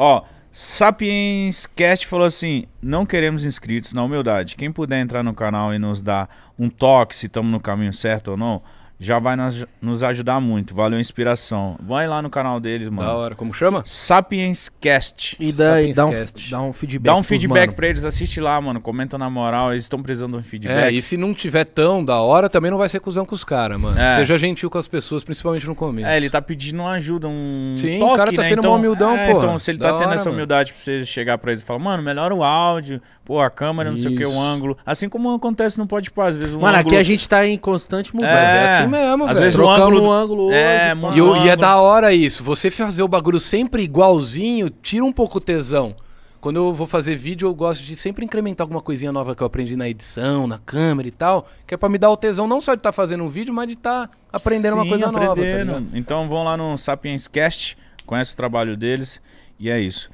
Ó, Sapiens Cast falou assim: não queremos inscritos na humildade. Quem puder entrar no canal e nos dar um toque se estamos no caminho certo ou não, já vai nos ajudar muito. Valeu a inspiração. Vai lá no canal deles, mano. Da hora. Como chama? Sapiens Cast. E, dá, e dá, um, dá um feedback. Dá um feedback para pra eles. Assiste lá, mano. Comenta na moral. Eles estão precisando de um feedback. É, e se não tiver tão da hora, também não vai ser cuzão com os caras, mano. É. Seja gentil com as pessoas, principalmente no começo. É, ele tá pedindo uma ajuda, um Sim, toque, o cara tá né? sendo então, humildão, é, pô. Então, se ele tá tendo hora, essa humildade mano. pra você chegar pra eles e falar, mano, melhora o áudio, pô, a câmera, Isso. não sei o que, o ângulo. Assim como acontece no Pode Pá, às vezes um Mano, ângulo... aqui a gente tá em constante é, mudança. É, é assim é mesmo, Às velho. vezes um ângulo. é, e, e é da hora isso. Você fazer o bagulho sempre igualzinho, tira um pouco o tesão. Quando eu vou fazer vídeo, eu gosto de sempre incrementar alguma coisinha nova que eu aprendi na edição, na câmera e tal, que é pra me dar o tesão não só de estar tá fazendo um vídeo, mas de estar tá aprendendo Sim, uma coisa aprendendo. nova. Tá então vão lá no Sapiens Cast, conhece o trabalho deles e é isso.